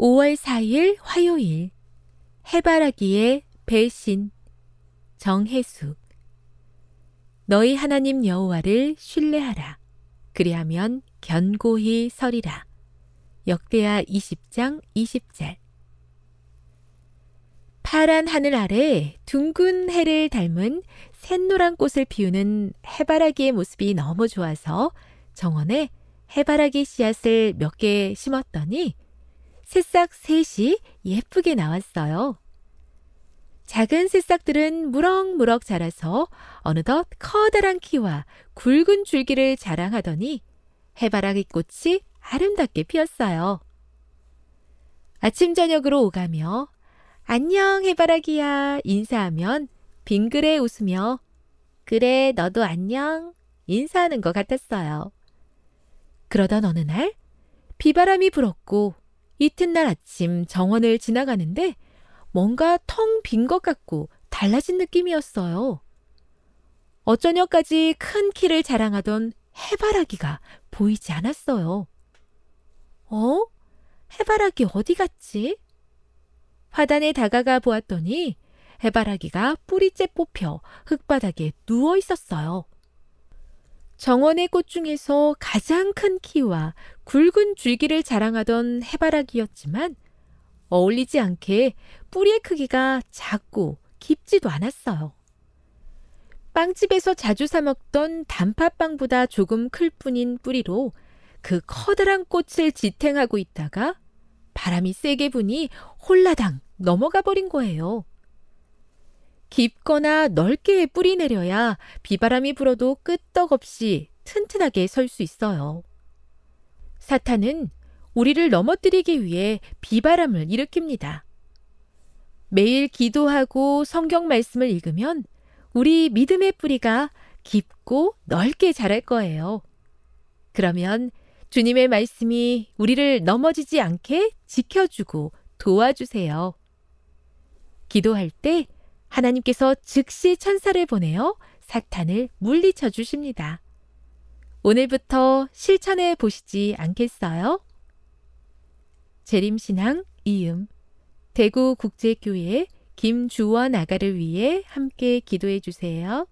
5월 4일 화요일 해바라기의 배신 정혜숙 너희 하나님 여호와를 신뢰하라 그리하면 견고히 서리라 역대하 20장 20절 파란 하늘 아래 둥근 해를 닮은 샛노란 꽃을 피우는 해바라기의 모습이 너무 좋아서 정원에 해바라기 씨앗을 몇 개 심었더니 새싹 셋이 예쁘게 나왔어요. 작은 새싹들은 무럭무럭 자라서 어느덧 커다란 키와 굵은 줄기를 자랑하더니 해바라기 꽃이 아름답게 피었어요. 아침 저녁으로 오가며 안녕 해바라기야 인사하면 빙그레 웃으며 그래 너도 안녕 인사하는 것 같았어요. 그러던 어느 날 비바람이 불었고 이튿날 아침 정원을 지나가는데 뭔가 텅 빈 것 같고 달라진 느낌이었어요. 어쩌냐까지 큰 키를 자랑하던 해바라기가 보이지 않았어요. 어? 해바라기 어디 갔지? 화단에 다가가 보았더니 해바라기가 뿌리째 뽑혀 흙바닥에 누워 있었어요. 정원의 꽃 중에서 가장 큰 키와 굵은 줄기를 자랑하던 해바라기였지만 어울리지 않게 뿌리의 크기가 작고 깊지도 않았어요. 빵집에서 자주 사먹던 단팥빵보다 조금 클 뿐인 뿌리로 그 커다란 꽃을 지탱하고 있다가 바람이 세게 부니 홀라당 넘어가 버린 거예요. 깊거나 넓게 뿌리내려야 비바람이 불어도 끄떡없이 튼튼하게 설 수 있어요. 사탄은 우리를 넘어뜨리기 위해 비바람을 일으킵니다. 매일 기도하고 성경 말씀을 읽으면 우리 믿음의 뿌리가 깊고 넓게 자랄 거예요. 그러면 주님의 말씀이 우리를 넘어지지 않게 지켜주고 도와주세요. 기도할 때 하나님께서 즉시 천사를 보내어 사탄을 물리쳐 주십니다. 오늘부터 실천해 보시지 않겠어요? 재림신앙 이음 대구국제교회 김주원 아가를 위해 함께 기도해 주세요.